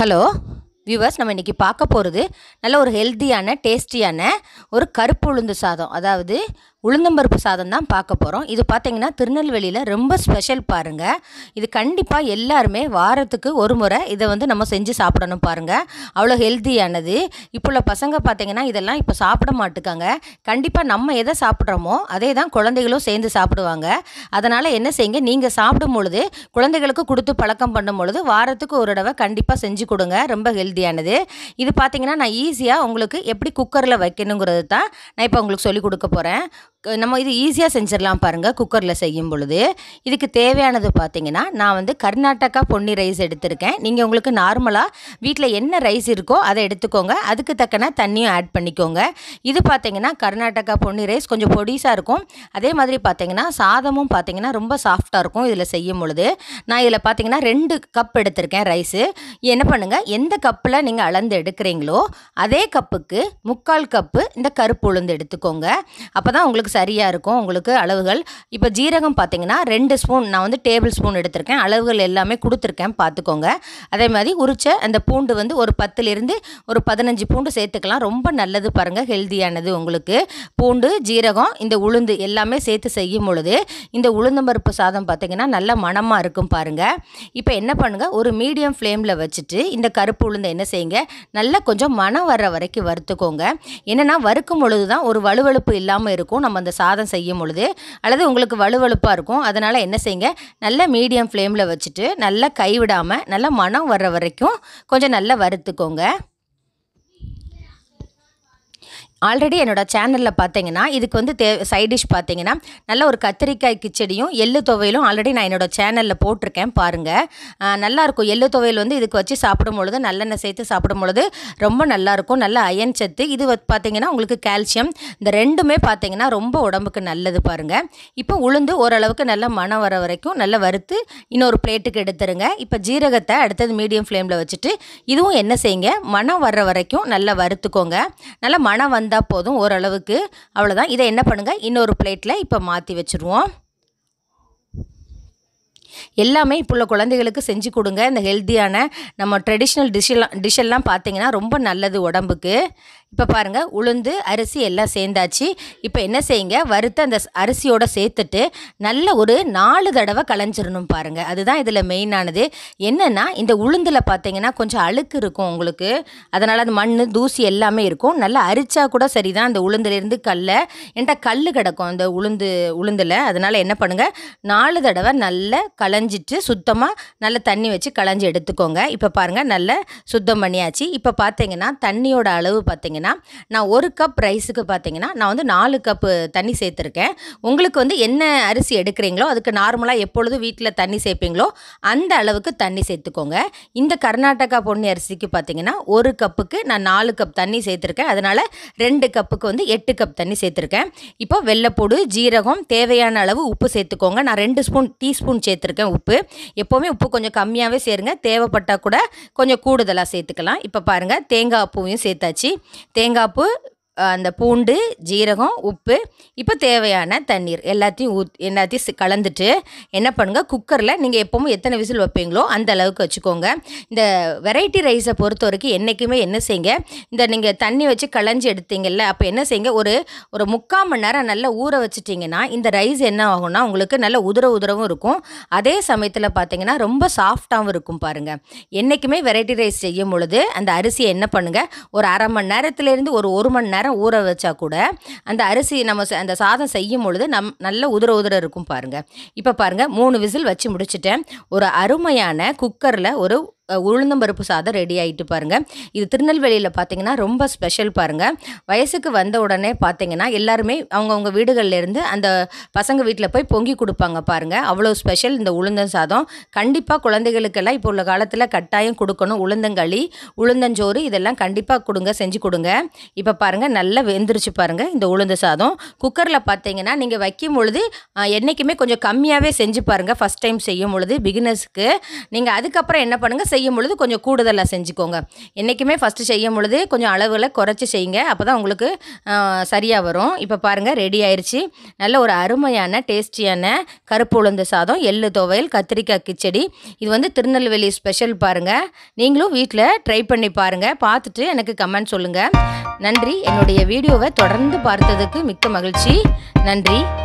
hello viewers நம்ம இன்றைக்கி பார்க்க போகிறது நல்ல ஒரு ஹெல்த்தியான டேஸ்டியான ஒரு கருப்பு உளுந்து சாதம் அதாவது உளுந்தம்பருப்பு சாதம் தான் பார்க்க போகிறோம் இது பார்த்திங்கன்னா திருநெல்வேலியில் ரொம்ப ஸ்பெஷல் பாருங்கள் இது கண்டிப்பாக எல்லாருமே வாரத்துக்கு ஒரு முறை இதை வந்து நம்ம செஞ்சு சாப்பிடணும் பாருங்கள் அவ்வளோ ஹெல்த்தியானது இப்போ உள்ள பசங்க பார்த்தீங்கன்னா இதெல்லாம் இப்போ சாப்பிட மாட்டுக்காங்க கண்டிப்பாக நம்ம எதை சாப்பிட்றோமோ அதே தான் குழந்தைகளும் சேர்ந்து சாப்பிடுவாங்க அதனால் என்ன செய்யுங்க நீங்கள் சாப்பிடும் பொழுது குழந்தைகளுக்கு கொடுத்து பழக்கம் பண்ணும் பொழுது வாரத்துக்கு ஒரு தடவை கண்டிப்பாக செஞ்சு கொடுங்க ரொம்ப ஹெல்த்தியானது இது பார்த்திங்கன்னா நான் ஈஸியாக உங்களுக்கு எப்படி குக்கரில் வைக்கணுங்கிறது தான் நான் இப்போ உங்களுக்கு சொல்லிக் கொடுக்க போகிறேன் நம்ம இது ஈஸியாக செஞ்சிடலாம் பாருங்கள் குக்கரில் செய்யும் பொழுது இதுக்கு தேவையானது பார்த்திங்கன்னா நான் வந்து கர்நாடகா பொன்னி ரைஸ் எடுத்திருக்கேன் நீங்கள் உங்களுக்கு நார்மலாக வீட்டில் என்ன ரைஸ் இருக்கோ அதை எடுத்துக்கோங்க அதுக்கு தக்கன தண்ணியும் ஆட் பண்ணிக்கோங்க இது பார்த்திங்கன்னா கர்நாடகா பொன்னி ரைஸ் கொஞ்சம் பொடிசாக இருக்கும் அதே மாதிரி பார்த்திங்கன்னா சாதமும் பார்த்திங்கன்னா ரொம்ப சாஃப்டாக இருக்கும் இதில் செய்யும் பொழுது நான் இதில் பார்த்திங்கன்னா ரெண்டு கப் எடுத்திருக்கேன் ரைஸு என்ன பண்ணுங்கள் எந்த கப்பில் நீங்கள் அளந்து எடுக்கிறீங்களோ அதே கப்புக்கு முக்கால் கப்பு இந்த கருப்பு உளுந்து எடுத்துக்கோங்க அப்போ தான் உங்களுக்கு உங்களுக்கு சரியாக இருக்கும் உங்களுக்கு அளவுகள் இப்போ ஜீரகம் பார்த்தீங்கன்னா ரெண்டு ஸ்பூன் நான் வந்து டேபிள் ஸ்பூன் எடுத்திருக்கேன் அளவுகள் எல்லாமே கொடுத்துருக்கேன் பார்த்துக்கோங்க அதே மாதிரி உரிச்ச அந்த பூண்டு வந்து ஒரு பத்துலேருந்து ஒரு பதினஞ்சு பூண்டு சேர்த்துக்கலாம் ரொம்ப நல்லது பாருங்கள் ஹெல்த்தியானது உங்களுக்கு பூண்டு ஜீரகம் இந்த உளுந்து எல்லாமே சேர்த்து செய்யும் பொழுது இந்த உளுந்தம்பருப்பு சாதம் பார்த்திங்கன்னா நல்ல மனமாக இருக்கும் பாருங்கள் இப்போ என்ன பண்ணுங்கள் ஒரு மீடியம் ஃப்ளேமில் வச்சுட்டு இந்த கருப்பு உளுந்து என்ன செய்யுங்க நல்லா கொஞ்சம் மனம் வர்ற வரைக்கும் வறுத்துக்கோங்க என்னென்னா வறுக்கும் பொழுது தான் ஒரு வலுவழுப்பு இல்லாமல் இருக்கும் நம்ம அந்த சாதம் செய்யும் பொழுது அல்லது உங்களுக்கு வலுவழுப்பாக இருக்கும் அதனால் என்ன செய்யுங்க நல்ல மீடியம் ஃப்ளேமில் வச்சுட்டு நல்லா கைவிடாமல் நல்லா மனம் வர்ற வரைக்கும் கொஞ்சம் நல்லா வறுத்துக்கோங்க ஆல்ரெடி என்னோடய சேனலில் பார்த்தீங்கன்னா இதுக்கு வந்து தே சைடிஷ் பார்த்தீங்கன்னா நல்ல ஒரு கத்திரிக்காய் கிச்சடியும் எள்ளு துவையிலும் ஆல்ரெடி நான் என்னோடய சேனலில் போட்டிருக்கேன் பாருங்கள் நல்லாயிருக்கும் எள்ளு துவையல் வந்து இதுக்கு வச்சு சாப்பிடும் பொழுது நல்லெண்ணெய் சேர்த்து சாப்பிடும் பொழுது ரொம்ப நல்லாயிருக்கும் நல்ல அயன் சத்து இது பார்த்தீங்கன்னா உங்களுக்கு கால்சியம் இந்த ரெண்டுமே பார்த்தீங்கன்னா ரொம்ப உடம்புக்கு நல்லது பாருங்கள் இப்போ உளுந்து ஓரளவுக்கு நல்லா மனம் வர வரைக்கும் நல்லா வறுத்து இன்னொரு பிளேட்டுக்கு எடுத்துருங்க இப்போ ஜீரகத்தை அடுத்தது மீடியம் ஃப்ளேமில் வச்சுட்டு இதுவும் என்ன செய்யுங்க மனம் வர்ற வரைக்கும் நல்லா வறுத்துக்கோங்க நல்லா மனம் வந்து வந்தால் போதும் ஓரளவுக்கு அவ்வளோதான் இதை என்ன பண்ணுங்கள் இன்னொரு பிளேட்டில் இப்போ மாற்றி வச்சுருவோம் எல்லாமே இப்போ உள்ள குழந்தைகளுக்கு செஞ்சு கொடுங்க இந்த ஹெல்த்தியான நம்ம ட்ரெடிஷ்னல் டிஷ்ஷெல்லாம் டிஷ்ஷெல்லாம் பார்த்தீங்கன்னா ரொம்ப நல்லது உடம்புக்கு இப்போ பாருங்கள் உளுந்து அரிசி எல்லாம் சேர்ந்தாச்சு இப்போ என்ன செய்யுங்க வறுத்த அந்த அரிசியோடு சேர்த்துட்டு நல்ல ஒரு நாலு தடவை களைஞ்சிடணும் பாருங்கள் அதுதான் இதில் மெயினானது என்னென்னா இந்த உளுந்தில் பார்த்தீங்கன்னா கொஞ்சம் அழுக்கு இருக்கும் உங்களுக்கு அதனால் அந்த மண் தூசி எல்லாமே இருக்கும் நல்லா அரிச்சா கூட தான் அந்த உளுந்துலேருந்து கல்லை என்கிட்ட கல் கிடக்கும் அந்த உளுந்து உளுந்தில் அதனால் என்ன பண்ணுங்கள் நாலு தடவை நல்லா களைஞ்சிட்டு சுத்தமாக நல்ல தண்ணி வச்சு களைஞ்சி எடுத்துக்கோங்க இப்போ பாருங்கள் நல்லா சுத்தம் பண்ணியாச்சு இப்போ பார்த்தீங்கன்னா தண்ணியோட அளவு பார்த்தீங்கன்னா பார்த்தீங்கன்னா நான் ஒரு கப் ரைஸுக்கு பார்த்தீங்கன்னா நான் வந்து நாலு கப்பு தண்ணி சேர்த்துருக்கேன் உங்களுக்கு வந்து என்ன அரிசி எடுக்கிறீங்களோ அதுக்கு நார்மலாக எப்பொழுது வீட்டில் தண்ணி சேர்ப்பீங்களோ அந்த அளவுக்கு தண்ணி சேர்த்துக்கோங்க இந்த கர்நாடகா பொன்னி அரிசிக்கு பார்த்தீங்கன்னா ஒரு கப்புக்கு நான் நாலு கப் தண்ணி சேர்த்துருக்கேன் அதனால் ரெண்டு கப்புக்கு வந்து எட்டு கப் தண்ணி சேர்த்துருக்கேன் இப்போ வெள்ளைப்பூடு ஜீரகம் தேவையான அளவு உப்பு சேர்த்துக்கோங்க நான் ரெண்டு ஸ்பூன் டீஸ்பூன் சேர்த்துருக்கேன் உப்பு எப்போவுமே உப்பு கொஞ்சம் கம்மியாகவே சேருங்க தேவைப்பட்டால் கூட கொஞ்சம் கூடுதலாக சேர்த்துக்கலாம் இப்போ பாருங்கள் தேங்காய் பூவையும் சேர்த்தாச்சு தேங்காய்ப்பூ அந்த பூண்டு ஜீரகம் உப்பு இப்போ தேவையான தண்ணீர் எல்லாத்தையும் ஊத் எல்லாத்தையும் கலந்துட்டு என்ன பண்ணுங்கள் குக்கரில் நீங்கள் எப்போவும் எத்தனை விசில் வைப்பீங்களோ அந்த அளவுக்கு வச்சுக்கோங்க இந்த வெரைட்டி ரைஸை பொறுத்த வரைக்கும் என்றைக்குமே என்ன செய்யுங்க இந்த நீங்கள் தண்ணி வச்சு களைஞ்சி எடுத்தீங்கல்ல அப்போ என்ன செய்யுங்க ஒரு ஒரு முக்கால் மணி நேரம் நல்லா ஊற வச்சுட்டிங்கன்னா இந்த ரைஸ் என்ன ஆகும்னா உங்களுக்கு நல்ல உதிர உதிரவும் இருக்கும் அதே சமயத்தில் பார்த்தீங்கன்னா ரொம்ப சாஃப்டாகவும் இருக்கும் பாருங்கள் என்றைக்குமே வெரைட்டி ரைஸ் செய்யும் பொழுது அந்த அரிசியை என்ன பண்ணுங்கள் ஒரு அரை மணி நேரத்துலேருந்து ஒரு ஒரு மணி நேரம் நேரம் ஊற வச்சா கூட அந்த அரிசி நம்ம அந்த சாதம் செய்யும் பொழுது நம் நல்ல உதிர உதிர இருக்கும் பாருங்கள் இப்போ பாருங்கள் மூணு விசில் வச்சு முடிச்சுட்டேன் ஒரு அருமையான குக்கரில் ஒரு உளுந்தம்பருப்பு சாதம் ரெடி ஆகிட்டு பாருங்கள் இது திருநெல்வேலியில் பார்த்தீங்கன்னா ரொம்ப ஸ்பெஷல் பாருங்கள் வயசுக்கு வந்த உடனே பார்த்தீங்கன்னா எல்லாருமே அவங்கவுங்க வீடுகள்லேருந்து அந்த பசங்க வீட்டில் போய் பொங்கி கொடுப்பாங்க பாருங்கள் அவ்வளோ ஸ்பெஷல் இந்த உளுந்தம் சாதம் கண்டிப்பாக குழந்தைகளுக்கெல்லாம் இப்போ உள்ள காலத்தில் கட்டாயம் கொடுக்கணும் உளுந்தங்களி உளுந்தஞ்சோறு இதெல்லாம் கண்டிப்பாக கொடுங்க செஞ்சு கொடுங்க இப்போ பாருங்கள் நல்லா வெந்துருச்சு பாருங்கள் இந்த உளுந்த சாதம் குக்கரில் பார்த்தீங்கன்னா நீங்கள் வைக்கும் பொழுது என்றைக்குமே கொஞ்சம் கம்மியாகவே செஞ்சு பாருங்கள் ஃபஸ்ட் டைம் செய்யும் பொழுது பிகினர்ஸுக்கு நீங்கள் அதுக்கப்புறம் என்ன பண்ணுங்கள் செய்யும் பொழுது கொஞ்சம் கூடுதலாக செஞ்சுக்கோங்க என்றைக்குமே ஃபஸ்ட்டு செய்யும் பொழுது கொஞ்சம் அளவில் குறைச்சி செய்யுங்க அப்போ தான் உங்களுக்கு சரியாக வரும் இப்போ பாருங்கள் ரெடி ஆயிடுச்சு நல்ல ஒரு அருமையான டேஸ்டியான கருப்பு உளுந்து சாதம் எள்ளு துவையல் கத்திரிக்காய் கிச்சடி இது வந்து திருநெல்வேலி ஸ்பெஷல் பாருங்கள் நீங்களும் வீட்டில் ட்ரை பண்ணி பாருங்கள் பார்த்துட்டு எனக்கு கமெண்ட் சொல்லுங்கள் நன்றி என்னுடைய வீடியோவை தொடர்ந்து பார்த்ததுக்கு மிக்க மகிழ்ச்சி நன்றி